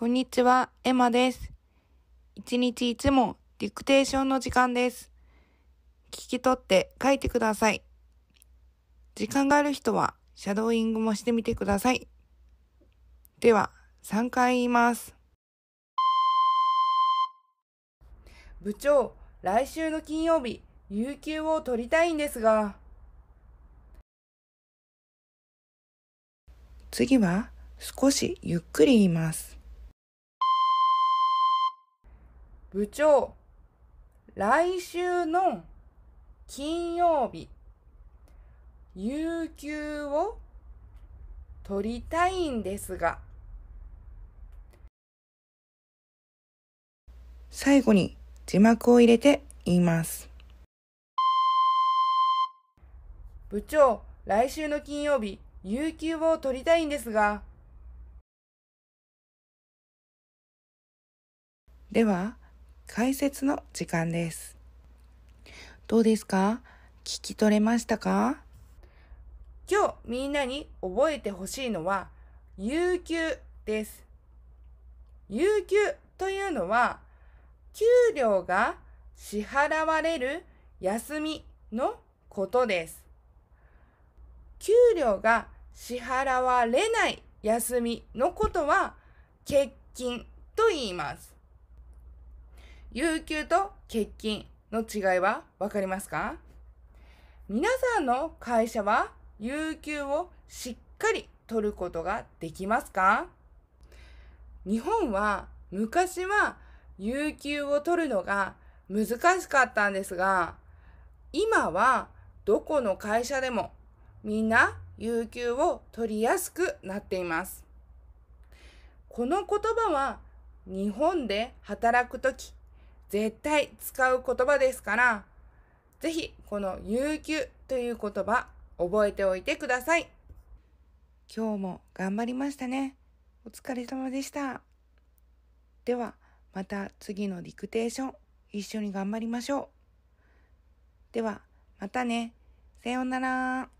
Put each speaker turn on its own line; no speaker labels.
こんにちは、エマです。一日一問、ディクテーションの時間です。聞き取って書いてください。時間がある人は、シャドーイングもしてみてください。では、3回言います。部長、来週の金曜日、有給を取りたいんですが。
次は、少しゆっくり言います。
部長、来週の金曜日、有給を取りたいんですが。
最後に字幕を入れて言います。
部長、来週の金曜日、有給を取りたいんですが。では、解説の時間です。どうですか聞き取れましたか今日みんなに覚えてほしいのは、有給です。有給というのは、給料が支払われる休みのことです。給料が支払われない休みのことは欠勤と言います。有給と欠勤の違いは分かりますか皆さんの会社は有給をしっかり取ることができますか日本は昔は有給を取るのが難しかったんですが今はどこの会社でもみんな有給を取りやすくなっています。この言葉は日本で働く時絶対使う言葉ですから、ぜひこの有給という言葉覚えておいてください。今日も頑張りましたね。お疲れ様でした。ではまた次のディクテーション一緒に頑張りましょう。ではまたね。さようなら。